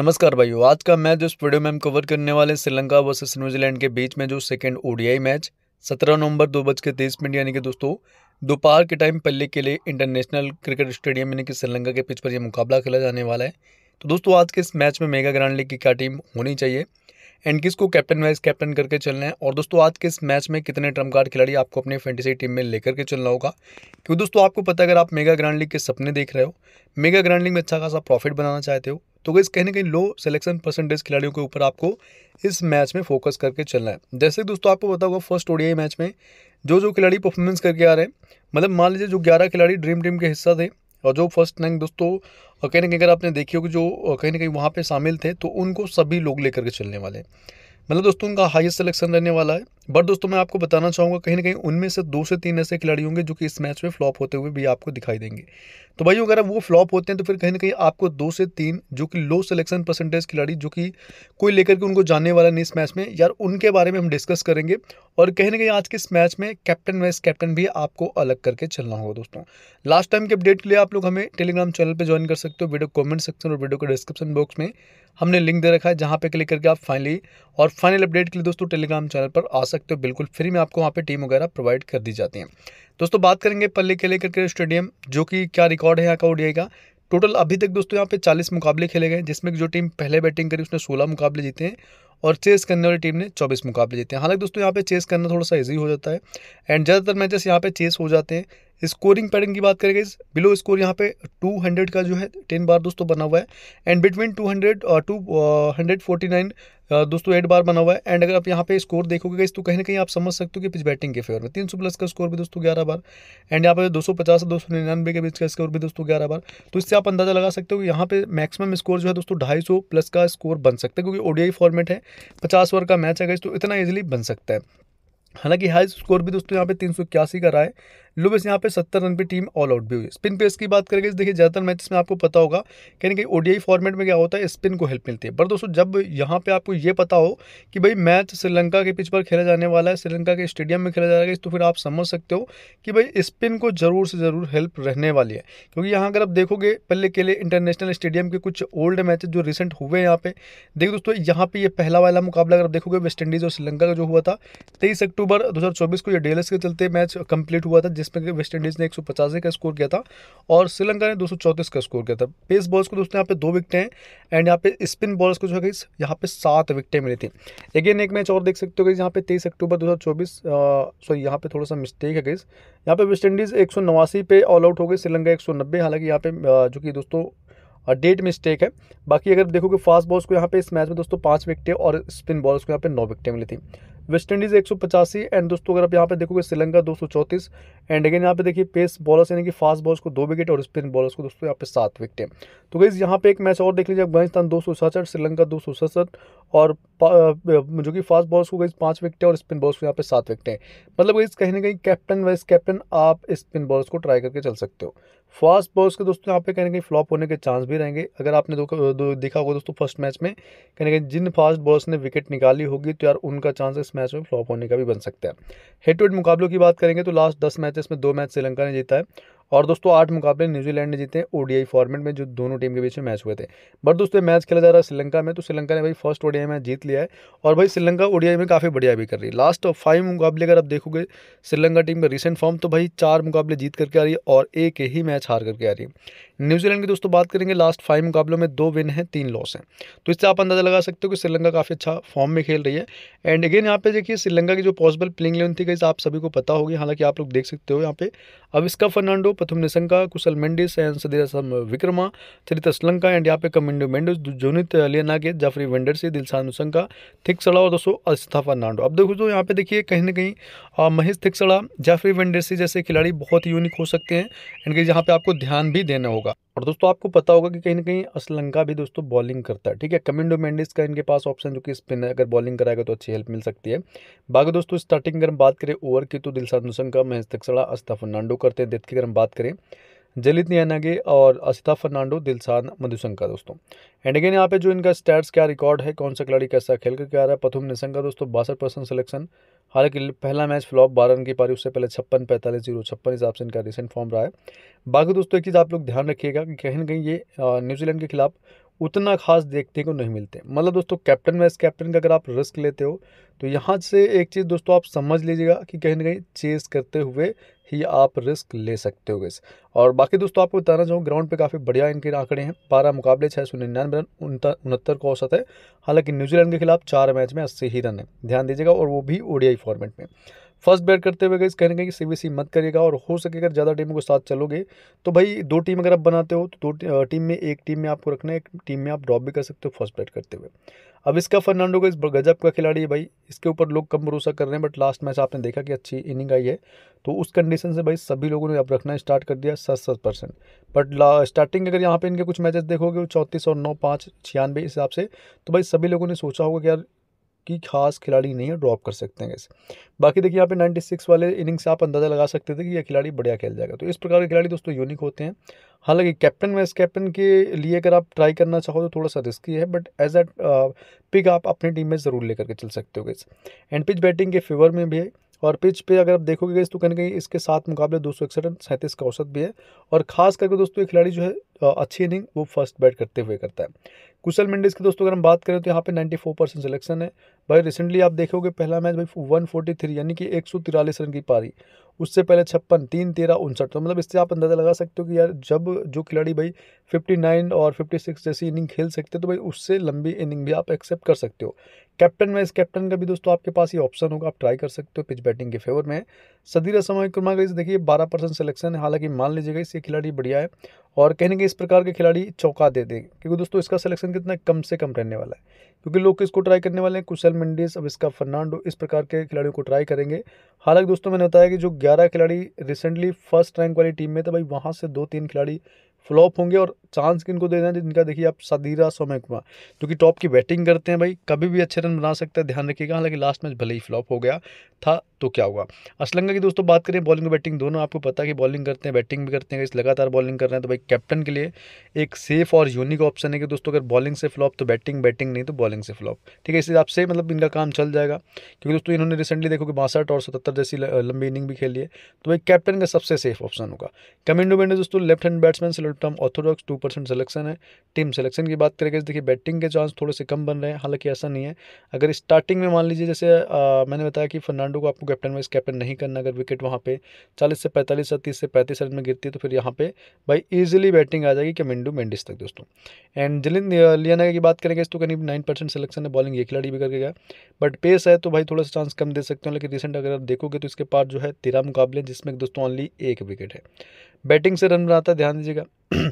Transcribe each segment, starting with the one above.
नमस्कार भाइयों आज का मैच इस वीडियो में हम कवर करने वाले श्रीलंका वर्सेस न्यूजीलैंड के बीच में जो सेकंड ओडीआई मैच 17 नवंबर दो बज के तेईस मिनट यानी कि दोस्तों दोपहर के टाइम पल्ले के लिए इंटरनेशनल क्रिकेट स्टेडियम यानी कि श्रीलंका के पिच पर यह मुकाबला खेला जाने वाला है तो दोस्तों आज के इस मैच में मेगा ग्रांड लीग की क्या टीम होनी चाहिए एंड किसको कैप्टन वाइस कैप्टन करके चलना है और दोस्तों आज के इस मैच में कितने ट्रम्प कार्ड खिलाड़ी आपको अपने फैंटेसी टीम में लेकर के चलना होगा क्योंकि दोस्तों आपको पता है अगर आप मेगा ग्रांड लीग के सपने देख रहे हो मेगा ग्रांड लीग में अच्छा खासा प्रॉफिट बनाना चाहते हो तो गई कहीं ना कहीं लो सिलेक्शन परसेंटेज खिलाड़ियों के ऊपर आपको इस मैच में फोकस करके चलना है जैसे दोस्तों आपको बता होगा फर्स्ट ओडियाई मैच में जो जो खिलाड़ी परफॉर्मेंस करके आ रहे हैं मतलब मान लीजिए जो ग्यारह खिलाड़ी ड्रीम टीम के हिस्सा थे और जो फर्स्ट रैंक दोस्तों कहीं ना कहीं अगर आपने देखी कि जो कहीं ना कहीं वहाँ पर शामिल थे तो उनको सभी लोग लेकर के चलने वाले हैं मतलब दोस्तों उनका हाईएस्ट सिलेक्शन रहने वाला है बट दोस्तों मैं आपको बताना चाहूँगा कहीं ना कहीं उनमें से दो से तीन ऐसे खिलाड़ी होंगे जो कि इस मैच में फ्लॉप होते हुए भी आपको दिखाई देंगे तो भाई अगर वो फ्लॉप होते हैं तो फिर कहीं ना कहीं आपको दो से तीन जो कि लो सिलेक्शन परसेंटेज खिलाड़ी जो कि कोई लेकर के उनको जानने वाला नहीं इस मैच में यार उनके बारे में हम डिस्कस करेंगे और कहीं ना कहीं आज के इस मैच में कैप्टन वाइस कैप्टन भी आपको अलग करके चलना होगा दोस्तों लास्ट टाइम के अपडेट के लिए आप लोग हमें टेलीग्राम चैनल पर ज्वाइन कर सकते हो वीडियो कॉमेंट सेक्शन और वीडियो के डिस्क्रिप्शन बॉक्स में हमने लिंक दे रखा है जहाँ पे क्लिक करके आप फाइनली और फाइनल अपडेट के लिए दोस्तों टेलीग्राम चैनल पर आ सकते हो बिल्कुल फ्री में आपको वहाँ पे टीम वगैरह प्रोवाइड कर दी जाती है दोस्तों बात करेंगे पल्ले के लेकर के स्टेडियम जो कि क्या रिकॉर्ड है यहाँ का का टोटल अभी तक दोस्तों यहाँ पे चालीस मुकाबले खेले गए जिसमें जो टीम पहले बैटिंग करी उसने सोलह मुकाबले जीते हैं और चेस करने वाली टीम ने 24 मुकाबले जीते हैं हालांकि दोस्तों यहाँ पे चेस करना थोड़ा सा ईजी हो जाता है एंड ज़्यादातर मैचेस यहाँ पे चेस हो जाते हैं स्कोरिंग पैटर्न की बात करेंगे बिलो स्कोर यहाँ पे 200 का जो है टेन बार दोस्तों बना हुआ है एंड बिटवीन 200 और टू हंड्रेड फोर्टी नाइन दोस्तों एट बार बना हुआ है एंड अगर आप यहाँ पे स्कोर देखोगे तो कहीं ना कहीं आप समझ सकते हो कि पिच बैटिंग के फेवर में तीन सौ प्लस का स्कोर भी दोस्तों ग्यारह बार एंड यहाँ पे दो सौ पचास दो सौ निन्यानवे के बीच का स्कोर भी दोस्तों ग्यारह बार तो इससे आप अंदाजा लगा सकते हो कि यहाँ पे मैक्सिमम स्कोर जो है दोस्तों ढाई सौ प्लस का स्कोर बन सकता है क्योंकि ओडीआई फॉर्मेट है पचास ओवर का मैच है इस तो इतना ईजिली बन सकता है हालांकि हाई स्कोर भी दोस्तों यहाँ पे तीन सौ इक्यासी का रहा है लुबिस यहाँ पे सत्तर रन पे टीम ऑल आउट भी हुई स्पिन पेस की बात करेंगे देखिए ज़्यादातर मैच में आपको पता होगा कहीं कहीं ओडीआई फॉर्मेट में क्या होता है स्पिन को हेल्प मिलती है पर दोस्तों जब यहाँ पे आपको ये पता हो कि भाई मैच श्रीलंका के पिच पर खेला जाने वाला है श्रीलंका के स्टेडियम में खेला जाएगा तो फिर आप समझ सकते हो कि भाई स्पिन को ज़रूर से ज़रूर हेल्प रहने वाली है क्योंकि यहाँ अगर आप देखोगे पहले के लिए इंटरनेशनल स्टेडियम के कुछ ओल्ड मैच जो रिसेंट हुए यहाँ पे देखिए दोस्तों यहाँ पे ये पहला वाला मुकाबला अगर आप देखोगे वेस्ट इंडीज़ और श्रीलंका का जो हुआ था तेईस अक्टूबर दो को ये डेलस के चलते मैच कंप्लीट हुआ था जिस जिसमें वेस्ट इंडीज़ ने एक सौ पचासी का स्कोर किया था और श्रीलंका ने दो सौ चौंतीस का स्कोर किया था पेस बॉल्स को दोस्तों यहाँ पे दो विकटें हैं एंड यहाँ पे स्पिन बॉल्स को जो है यहाँ पे सात विकटें मिली थी अगेन एक मैच और देख सकते हो गई यहाँ पे तेईस अक्टूबर दो हज़ार चौबीस सॉरी यहाँ पे थोड़ा सा मिस्टेक है गई यहाँ पे वेस्ट इंडीज़ एक सौ नवासी पे ऑल आउट हो गई श्रीलंका एक सौ नब्बे हालांकि यहाँ पे जो कि दोस्तों डेट मिस्टेक है बाकी अगर देखोगे फास्ट बॉल्स को यहाँ पे इस मैच में दोस्तों पाँच विकटें और स्पिन बॉल्स को यहाँ पे नौ विकटें मिली थी वेस्ट इंडीज़ एक एंड दोस्तों अगर आप यहाँ पे देखोगे श्रीलंका दो एंड अगेन यहाँ पे देखिए पेस बॉलर्स यानी कि फास्ट बॉल्स को दो विकेट और स्पिन बॉलर्स को दोस्तों यहाँ पे सात विकेटें तो गई यहाँ पे एक मैच और देख लीजिए अफगानिस्तान दो श्रीलंका दो और जो कि फास्ट बॉल्स को गई पाँच विकेटें और स्पिन बॉल्स को यहाँ पे सात विकेटें मतलब गई कहीं ना कहीं कैप्टन वाइस कैप्टन आप स्पिन बॉल्स को ट्राई करके चल सकते हो फास्ट बॉल्स के दोस्तों यहाँ पे कहीं ना कहीं फ्लॉप होने के चांस भी रहेंगे अगर आपने देखा होगा दोस्तों फर्स्ट मैच में कहीं ना कहीं जिन फास्ट बॉल्स ने विकेट निकाली होगी तो यार उनका चांस इस मैच में फ्लॉप होने का भी बन सकता है हेड टू हेड मुकाबलों की बात करेंगे तो लास्ट दस मैचेस में दो मैच श्रीलंका ने जीता है और दोस्तों आठ मुकाबले न्यूजीलैंड ने जीते ओडीआई फॉर्मेट में जो दोनों टीम के बीच में मैच हुए थे बट दोस्तों मैच खेला जा रहा है श्रीलंका में तो श्रीलंका ने भाई फर्स्ट ओडीआई मैच जीत लिया है और भाई श्रीलंका ओडीआई में काफ़ी बढ़िया भी कर रही है लास्ट फाइव मुकाबले अगर आप देखोगे श्रीलंका टीम का रिसेंट फॉर्म तो भाई चार मुकाबले जीत करके आ रही है और एक ही मैच हार करके आ रही है न्यूजीलैंड की दोस्तों बात करेंगे लास्ट फाइव मुकाबलों में दो विन हैं तीन लॉस हैं तो इससे आप अंदाज़ा लगा सकते हो कि श्रीलंका काफ़ी अच्छा फॉर्म में खेल रही है एंड अगेन यहाँ पे देखिए श्रीलंका की जो पॉसिबल प्लेइंग लेवन थी कहीं आप सभी को पता होगी हालांकि आप लोग देख सकते हो यहाँ पे Avishka Fernando Pathum Nissanka Kusal Mendis and Sadeera Samarawickrama Charith Sri Lanka and यहाँ पे कमिंडो मेंडिस जोनित लियनागे जाफरी वेंडरसी दिलसान मुशंका थिक्सड़ा और दोस्तों अस्था फर्नांडो अब देखो तो यहाँ पे देखिए कहीं ना कहीं महेश थिकसड़ा जाफरी वेंडरसी जैसे खिलाड़ी बहुत यूनिक हो सकते हैं एंड यहाँ पे आपको ध्यान भी देना होगा और दोस्तों आपको पता होगा कि कहीं ना कहीं असलंका भी दोस्तों बॉलिंग करता है ठीक है कमिंडो मेंडिस का इनके पास ऑप्शन जो कि स्पिन अगर बॉलिंग कराएगा तो अच्छी हेल्प मिल सकती है बाकी दोस्तों स्टार्टिंग अगर हम बात करें ओवर की तो दिलसाद नुसंका महेश तकसड़ा अस्ता फर्नांडो करते हैं डेथ की अगर हम बात करें जलित नियानागे और आसिता फर्नांडो दिलसान मधुसंका दोस्तों एंड अगेन यहाँ पे जो इनका स्टैट्स क्या रिकॉर्ड है कौन सा खिलाड़ी कैसा खेल कर क्या रहा है पथुम निशंका दोस्तों बासठ परसेंट सिलेक्शन हालांकि पहला मैच फ्लॉप बारह रन की पारी उससे पहले छप्पन पैंतालीस जीरो छप्पन हिसाब से इनका रिसेंट फॉर्म रहा है बाकी दोस्तों एक चीज़ आप लोग ध्यान रखिएगा कि कहीं ना कहीं ये न्यूजीलैंड के खिलाफ उतना खास देखने को नहीं मिलते मतलब दोस्तों कैप्टन वाइस कैप्टन का अगर आप रिस्क लेते हो तो यहाँ से एक चीज़ दोस्तों आप समझ लीजिएगा कि कहीं ना कहीं चेस करते हुए ही आप रिस्क ले सकते हो गए और बाकी दोस्तों आपको बताना चाहूँ ग्राउंड पे काफ़ी बढ़िया इनके आंकड़े हैं बारह मुकाबले छः सौ निन्यानवे रन उनहत्तर का औसत है हालांकि न्यूजीलैंड के खिलाफ चार मैच में अस्सी ही रन है ध्यान दीजिएगा और वो भी ओडीआई फॉर्मेट में फर्स्ट बैट करते हुए गई कहीं ना सी मत करिएगा और हो सके अगर ज़्यादा टीमों के साथ चलोगे तो भाई दो टीम अगर आप बनाते हो तो दो टीम में एक टीम में आपको रखना है एक टीम में आप ड्रॉप भी कर सकते हो फर्स्ट बैट करते हुए अब इसका फर्नांडो का इस गजब का खिलाड़ी है भाई इसके ऊपर लोग कम भरोसा कर रहे हैं बट लास्ट मैच आपने देखा कि अच्छी इनिंग आई है तो उस कंडीशन से भाई सभी लोगों ने अब रखना स्टार्ट कर दिया सत सत परसेंट बट स्टार्टिंग अगर यहाँ पे इनके कुछ मैचेस देखोगे चौंतीस और नौ पाँच छियानवे इस हिसाब से तो भाई सभी लोगों ने सोचा होगा कि यार की खास खिलाड़ी नहीं है ड्रॉप कर सकते हैं कैसे बाकी देखिए यहाँ पे 96 वाले इनिंग्स आप अंदाज़ा लगा सकते थे कि यह खिलाड़ी बढ़िया खेल जाएगा तो इस प्रकार के खिलाड़ी दोस्तों यूनिक होते हैं हालांकि कैप्टन वाइस कैप्टन के लिए अगर आप ट्राई करना चाहो तो थोड़ा सा रिस्की है but as a pick up अपनी टीम में ज़रूर लेकर के चल सकते हो गए एंड पिच बैटिंग के फेवर में भी है और पिच पे अगर आप देखोगे गए तो कहीं कहीं इसके साथ मुकाबले दो सौ इकसठ सैंतीस का औसत भी है और खास करके दोस्तों ये खिलाड़ी जो है uh, अच्छी इनिंग वो फर्स्ट बैट करते हुए करता है कुशल मेंडिस की दोस्तों अगर हम बात करें तो यहाँ पे 94 परसेंट सिलेक्शन है भाई रिसेंटली आप देखोगे पहला मैच भाई 143 यानी कि एक रन की पारी उससे पहले छप्पन तीन तेरह उनसठ तो मतलब इससे आप अंदाज़ा लगा सकते हो कि यार जब जो खिलाड़ी भाई 59 और 56 जैसी इनिंग खेल सकते हो तो भाई उससे लंबी इनिंग भी आप एक्सेप्ट कर सकते हो कैप्टन वाइस कैप्टन का भी दोस्तों आपके पास ये ऑप्शन होगा आप ट्राई कर सकते हो पिच बैटिंग के फेवर में सदीरा समय क्रमांक गई देखिए बारह परसेंट सिलेक्शन है हालांकि मान लीजिएगा इससे खिलाड़ी बढ़िया है और कहने के इस प्रकार के खिलाड़ी चौका दे देंगे क्योंकि दोस्तों इसका सिलेक्शन कितना कम से कम रहने वाला है क्योंकि लोग किसको ट्राई करने वाले हैं कुशल मंडीज अब इसका फर्नांडो इस प्रकार के खिलाड़ियों को ट्राई करेंगे हालांकि दोस्तों मैंने बताया कि जो ग्यारह खिलाड़ी रिसेंटली फर्स्ट रैंक वाली टीम में था भाई वहाँ से दो तीन खिलाड़ी फ्लॉप होंगे और चांस किनको दे देना जिनका देखिए आप सदीरा कुमार जो कि टॉप की बैटिंग करते हैं भाई कभी भी अच्छे रन बना सकते हैं ध्यान रखिएगा हालांकि लास्ट मैच भले ही फ्लॉप हो गया था तो क्या होगा असलंगा की दोस्तों बात करें बॉलिंग और बैटिंग दोनों आपको पता है कि बॉलिंग करते हैं बैटिंग भी करते हैं इस लगातार बॉलिंग कर रहे हैं तो भाई कैप्टन के लिए एक सेफ और यूनिक ऑप्शन है कि दोस्तों अगर बॉलिंग से फ्लॉप तो बैटिंग बैटिंग नहीं तो बॉलिंग से फ्लॉप ठीक है इस हिसाब से मतलब इनका काम चल जाएगा क्योंकि दोस्तों इन्होंने रिसेंटली देखो कि बासठ और सतर जैसी लंबी इनिंग भी खेली है तो भाई कैप्टन का सबसे सेफ ऑप्शन होगा कमिंडो बेंडो दोस्तों लेफ्ट हैंड बैट्समैन से term orthodox two percent selection है टीम सिलेक्शन की बात करेंगे देखिए बैटिंग के चांस थोड़े से कम बन रहे हैं हालांकि ऐसा नहीं है अगर स्टार्टिंग में मान लीजिए जैसे मैंने बताया कि फर्नांडो को आपको कैप्टन वाइस कैप्टन नहीं करना अगर विकेट वहाँ पे चालीस से पैंतालीस या तीस से पैंतीस रन में गिरती है तो फिर यहाँ पे भाई ईजिली बैटिंग आ जाएगी कमेंडू मेंडिस तक दोस्तों एंड जिलिन लियाना की बात करेंगे इस तो करीब नाइन परसेंट सिलेक्शन है बॉलिंग ये खिलाड़ी भी करके गया बट पेस है तो भाई थोड़ा सा चांस कम दे सकते हैं लेकिन रिसेंट अगर आप देखोगे तो इसके पास जो है तेरह मुकाबले जिसमें दोस्तों ओनली एक विकेट है बैटिंग से रन बनाता है ध्यान दीजिएगा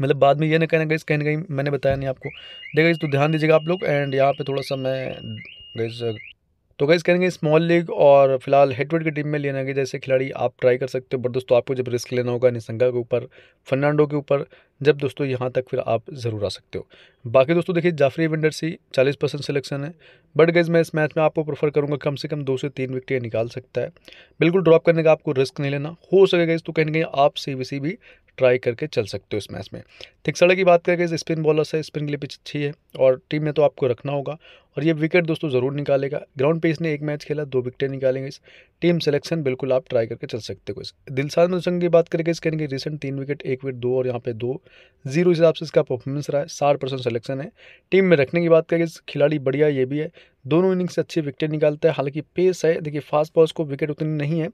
मतलब बाद में ये ना कहना गई कहीं ना कहीं मैंने बताया नहीं आपको देखा इस तो ध्यान दीजिएगा आप लोग एंड यहाँ पे थोड़ा सा मैं गई तो गाइज़ करेंगे स्मॉल लीग और फिलहाल हेडवेड की टीम में लेना है जैसे खिलाड़ी आप ट्राई कर सकते हो बट दोस्तों आपको जब रिस्क लेना होगा निसंगा के ऊपर फर्नांडो के ऊपर जब दोस्तों यहाँ तक फिर आप ज़रूर आ सकते हो बाकी दोस्तों देखिए जाफरी विंडर सी चालीस परसेंट सिलेक्शन है बट गैज़ मैं इस मैच में आपको प्रेफर करूँगा कम से कम दो से तीन विकटें निकाल सकता है बिल्कुल ड्रॉप करने का आपको रिस्क नहीं लेना हो सकेगा इस तो कहीं कहीं आप सी वी भी ट्राई करके चल सकते हो इस मैच में सड़क की बात करें स्पिन बॉलर्स है स्पिन के लिए पिच अच्छी है और टीम में तो आपको रखना होगा और ये विकेट दोस्तों ज़रूर निकालेगा ग्राउंड पे इसने एक मैच खेला दो विकेटें निकालेंगे इस टीम सिलेक्शन बिल्कुल आप ट्राई करके चल सकते हो इस दिलसाद मनसंग की बात करेंगे इस कहेंगे रिसेंट तीन विकेट एक विकेट दो और यहाँ पे दो जीरो हिसाब से इसका परफॉर्मेंस रहा है साठ परसेंट सलेक्शन है टीम में रखने की बात करेंगे इस खिलाड़ी बढ़िया ये भी है दोनों इनिंग से अच्छी विकेटें निकालता है हालांकि पेस है देखिए फास्ट बॉल्स को विकेट उतनी नहीं है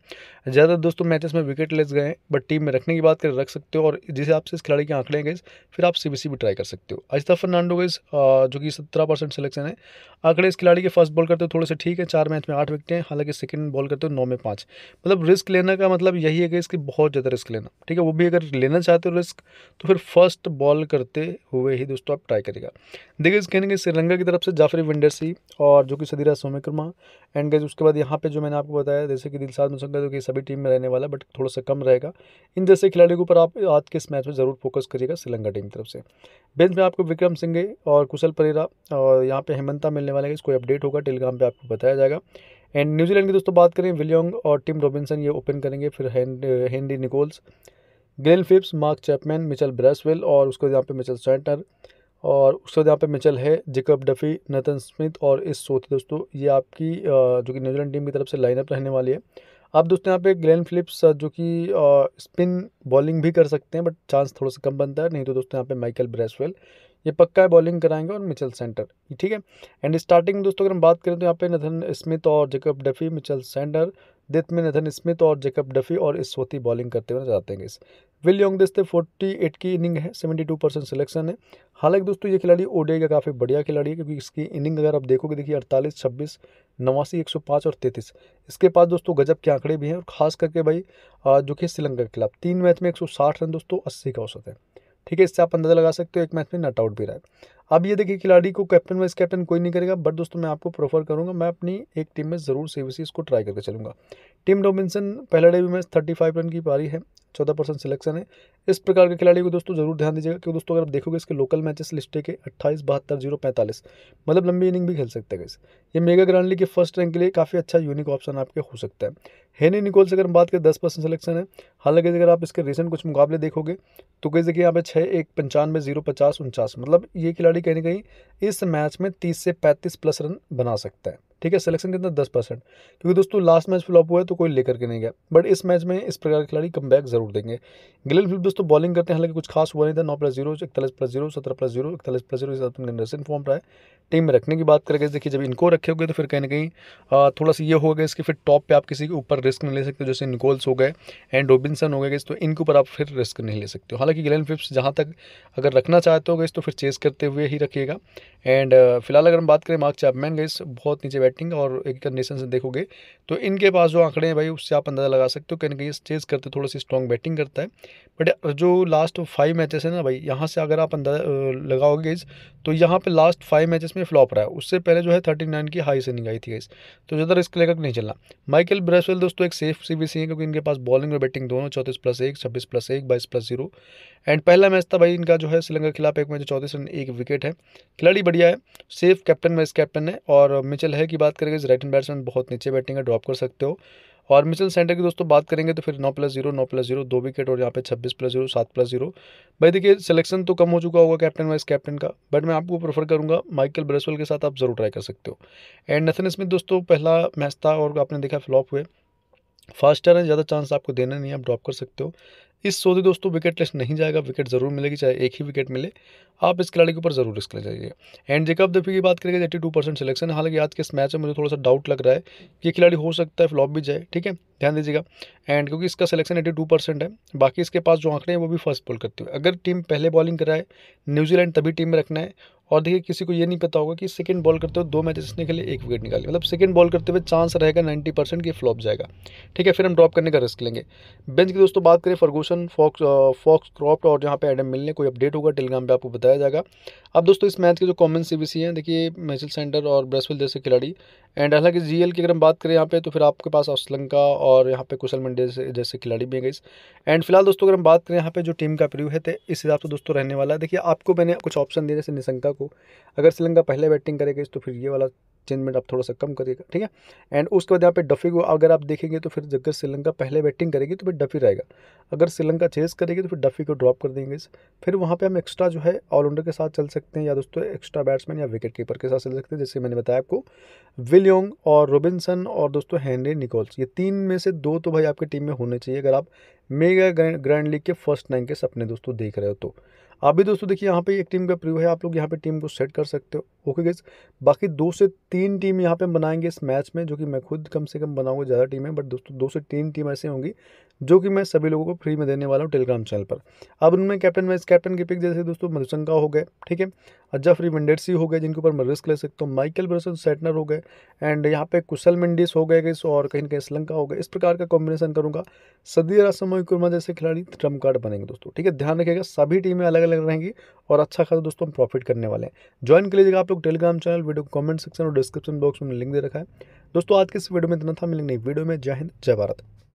ज़्यादा दोस्तों मैचेस में विकेट लेस गए हैं बट टीम में रखने की बात करें रख सकते हो और जिस हिसाब से इस खिलाड़ी के आंकड़े गए फिर आप सी भी ट्राई कर सकते हो आजिता फर्नांडो गए जो कि सत्रह सिलेक्शन है आखिर इस खिलाड़ी के फर्स्ट बॉल करते हो थोड़े से ठीक है चार मैच में आठ विकटें हैं हालांकि सेकंड बॉल करते हो नौ में पाँच मतलब रिस्क लेने का मतलब यही है कि इसकी बहुत ज़्यादा रिस्क लेना ठीक है वो भी अगर लेना चाहते हो रिस्क तो फिर फर्स्ट बॉल करते हुए ही दोस्तों आप ट्राई करेगा देखिए इस कहने के श्रीलंका की तरफ से जाफरी विंडरसी और जो कि सदीरा सोमिक्रमा एंड गज उसके बाद यहाँ पर जो मैंने आपको बताया जैसे कि दिलसाद मुसंगा जो कि सभी टीम में रहने वाला बट थोड़ा सा कम रहेगा इन जैसे खिलाड़ियों के ऊपर आप आज के इस मैच में ज़रूर फोकस करिएगा श्रीलंका टीम की तरफ से बेंच में आपको विक्रम सिंघे और कुशल परेरा और यहाँ पे हेमंता मिलने वाले हैं इसको अपडेट होगा टेलीग्राम पे आपको बताया जाएगा एंड न्यूजीलैंड की दोस्तों बात करें विलियंग और टिम रॉबिनसन ये ओपन करेंगे फिर Henry Nicholls Glenn Phillips Mark Chapman Michael Bracewell और उसके यहाँ पे मिचल सेंटर और उसके यहाँ पे मिचल है जिकब डफी नतन स्मिथ और इस सोथ दोस्तों ये आपकी जो कि न्यूजीलैंड टीम की तरफ से लाइनअप रहने वाली है आप दोस्तों यहाँ पे ग्लेन फिलिप्स जो कि स्पिन बॉलिंग भी कर सकते हैं बट चांस थोड़ा सा कम बनता है नहीं तो दोस्तों यहाँ पे माइकल ब्रेसवेल ये पक्का है बॉलिंग कराएंगे और मिचल सेंटर ठीक है एंड स्टार्टिंग में दोस्तों अगर हम बात करें तो यहाँ पे नथन स्मिथ और Jacob Duffy Mitchell Santner death में नथन स्मिथ और जेकब डफी और स्वती बॉलिंग करते हुए जाते हैं इस विल योंग दस्ते फोर्टी एट की इनिंग है सेवेंटी टू परसेंट सिलेक्शन है हालांकि दोस्तों ये खिलाड़ी ओडे का काफ़ी बढ़िया खिलाड़ी है क्योंकि इसकी इनिंग अगर आप देखोगे देखिए अड़तालीस छब्बीस नवासी एक सौ पाँच और तैंतीस इसके पास दोस्तों गजब के आंकड़े भी हैं और खास करके भाई जो कि श्रीलंका के खिलाफ तीन मैच में एक सौ साठ रन दोस्तों अस्सी का औसत है ठीक है इससे आप अंदाजा लगा सकते हो एक मैच में नट आउट भी रहा है अब ये देखिए खिलाड़ी को कैप्टन वाइस कैप्टन कोई नहीं करेगा बट दोस्तों मैं आपको प्रेफर करूंगा मैं अपनी एक टीम में ज़रूर सीबीसी इसको ट्राई करके चलूंगा टीम डोमिनसन पहला भी मैच थर्टी फाइव रन की पारी है चौदह परसेंट सिलेक्शन है इस प्रकार के खिलाड़ी को दोस्तों जरूर ध्यान दीजिएगा क्योंकि दोस्तों अगर आप देखोगे इसके लोकल मैचेस लिस्टे के अट्ठाईस बहत्तर जीरो पैंतालीस मतलब लंबी इनिंग भी खेल सकते हैं ये मेगा ग्रांडली के फर्स्ट रैंक के लिए काफ़ी अच्छा यूनिक ऑप्शन आपके हो सकता है हेनी निकोल से अगर हम बात करें दस परसेंट सिलेक्शन है हालांकि अगर आप इसके रिसेंट कुछ मुकाबले देखोगे तो कहीं देखिए यहाँ पे छः एक पंचानवे जीरो पचास उनचास मतलब ये खिलाड़ी कहीं ना कहीं इस मैच में तीस से पैंतीस प्लस रन बना सकता है ठीक है सिलेक्शन कितना दस परसेंट क्योंकि दोस्तों लास्ट मैच फ्लॉप हुआ है तो कोई लेकर के नहीं गया बट इस मैच में इस प्रकार के खिलाड़ी कम जरूर देंगे गिलिल फिल्प दोस्तों बॉलिंग करते हैं हालांकि कुछ खास हुआ नहीं था नौ प्लस जीरो इकतालीस प्लस जीरो सत्रह प्लस जीरो इकतालीस प्लस जीरो फॉर्म रहा है टीम में रखने की बात करेंगे देखिए जब इनको रखोगे तो फिर कहीं ना कहीं थोड़ा सा ये होगा इसके फिर टॉप पे आप किसी के ऊपर रिस्क नहीं ले सकते जैसे निकोल्स हो गए एंड रोबिनसन हो गए तो इनके ऊपर आप फिर रिस्क नहीं ले सकते हो हालांकि गिलेन फिप्स जहाँ तक अगर रखना चाहते हो गए तो फिर चेस करते हुए ही रखिएगा एंड फिलहाल अगर हम बात करें मार्क चैपमैन गए बहुत नीचे बैटिंग और एक कंडीशन से देखोगे तो इनके पास जो आंकड़े हैं भाई उससे आप अंदाजा लगा सकते हो कहीं ना कहीं चेस करते थोड़ा सी स्ट्रॉन्ग बैटिंग करता है बट जो लास्ट फाइव मैचेस है ना भाई यहाँ से अगर आप अंदाजा लगाओगे तो यहाँ पर लास्ट फाइव मैचेस में में फ्लॉप रहा है उससे पहले जो है थर्टी नाइन की हाई सेलिंग आई थी इस तो ज़्यादा रिस्क लेकर नहीं चलना माइकल ब्रेसवेल दोस्तों एक सेफ सी हैं क्योंकि इनके पास बॉलिंग और बैटिंग दोनों चौंतीस प्लस एक छब्बीस प्लस एक बाईस प्लस जीरो एंड पहला मैच था भाई इनका जो है श्रीलंका के खिलाफ एक मैच चौंतीस रन एक विकेट है खिलाड़ी बढ़िया है सेफ कैप्टन वाइस कैप्टन है और मिचल है की बात करेंगे राइट हैंड बैट्समैन बहुत नीचे बैटिंग है ड्रॉप कर सकते हो और मिचल सेंटर की दोस्तों बात करेंगे तो फिर नौ प्लस जीरो नौ प्लस जीरो दो विकेट और यहाँ पे छब्बीस प्लस जीरो सात प्लस जीरो भाई देखिए सिलेक्शन तो कम हो चुका होगा कैप्टन वाइस कैप्टन का बट मैं आपको प्रेफर करूँगा माइकल ब्रेसवेल के साथ आप ज़रूर ट्राई कर सकते हो एंड नथन स्मिथ दोस्तों पहला मैच था और आपने देखा फ्लॉप हुए फास्टर है ज़्यादा चांस आपको देना नहीं है आप ड्रॉप कर सकते हो इस शो दोस्तों विकेट लेस नहीं जाएगा विकेट जरूर मिलेगी चाहे एक ही विकेट मिले आप इस खिलाड़ी के ऊपर जरूर रिस्क ले जाइए एंड जेकब देफी की बात करेंगे एट्टी टू परसेंट सिलेक्शन हालांकि आज के इस मैच में मुझे थोड़ा सा डाउट लग रहा है कि खिलाड़ी हो सकता है फ्लॉप भी जाए ठीक है ध्यान दीजिएगा एंड क्योंकि इसका सिलेक्शन एटी टू परसेंट है बाकी इसके पास जो आंकड़े हैं वो भी फर्स्ट बॉल करते हुए अगर टीम पहले बॉलिंग कराए न्यूजीलैंड तभी टीम में रखना है और देखिए किसी को ये नहीं पता होगा कि सेकंड बॉल करते हुए दो मैच जिसने के लिए एक विकेट निकाली मतलब सेकंड बॉल करते हुए चांस रहेगा नाइन्टी परसेंट कि फ्लॉप जाएगा ठीक है फिर हम ड्रॉप करने का रिस्क लेंगे बेंच की दोस्तों बात करें फर्गूसन फॉक्स फॉक्स क्रॉप्ट और जहाँ पे एडम मिलने कोई अपडेट होगा टेलीग्राम पर आपको बताया जाएगा अब दोस्तों इस मैच के जो कॉमन सी बी सी हैं देखिए मैचल सेंटर और ब्रेसविल जैसे खिलाड़ी एंड हालांकि जी की अगर हम बात करें यहाँ पर तो फिर आपके पास श्रीलंका और यहाँ पे कुशल मंडे जैसे खिलाड़ी भी हैं गई एंड फिलहाल दोस्तों अगर हम बात करें यहाँ पे जो टीम का प्रयोग है तो इस हिसाब से दोस्तों रहने वाला है देखिए आपको मैंने कुछ ऑप्शन दिए जैसे निशंका को अगर श्रीलंका पहले बैटिंग करेगी तो फिर ये वाला चेंज में आप थोड़ा सा कम करिएगा ठीक है एंड उसके बाद यहाँ पे डफी को अगर आप देखेंगे तो फिर अगर श्रीलंका पहले बैटिंग करेगी तो फिर डफी रहेगा अगर श्रीलंका चेस करेगी तो फिर डफी को ड्रॉप कर देंगे फिर वहाँ पर हम एक्स्ट्रा जो है ऑलराउंडर के साथ चल सकते हैं या दोस्तों एक्स्ट्रा बैट्समैन या विकेट कीपर के साथ चल सकते हैं जैसे मैंने बताया आपको विलियोंग और रोबिनसन और दोस्तों हैंनरी निकोल्स ये तीन में से दो तो भाई आपकी टीम में होने चाहिए अगर आप मेगा ग्रैंड लीग के फर्स्ट नाइन के सपने दोस्तों देख रहे हो तो आप भी दोस्तों देखिए यहाँ पे एक टीम का प्रयोग है आप लोग यहाँ पे टीम को सेट कर सकते हो ओके गेस बाकी दो से तीन टीम यहाँ पे बनाएंगे इस मैच में जो कि मैं खुद कम से कम बनाऊंगा ज़्यादा टीम है बट दोस्तों दो से तीन टीम ऐसे होंगी जो कि मैं सभी लोगों को फ्री में देने वाला हूँ टेलीग्राम चैनल पर अब उनमें कैप्टन वाइस कैप्टन की पिक जैसे दोस्तों मधुशंका हो गए ठीक है अजाफरी मंडेडसी हो गए जिनके ऊपर मैं रिस्क ले सकता हूँ माइकल ब्रसन सेटनर हो गए एंड यहाँ पे कुशल मेंडिस हो गए और कहीं ना कहीं श्रीलंका हो गए इस प्रकार का कॉम्बिनेशन करूँगा सदी रसमय कुर्मा जैसे खिलाड़ी ट्रम कार्ड बनेंगे दोस्तों ठीक है ध्यान रखिएगा सभी टीमें अलग अलग रहेंगी और अच्छा खासा दोस्तों हम प्रॉफिट करने वाले हैं ज्वाइन कर लीजिएगा आप लोग Telegram channel video comment section और डिस्क्रिप्शन बॉक्स में लिंक दे रखा है दोस्तों आज के इस वीडियो में इतना था मिलेंगे वीडियो में जय हिंद जय भारत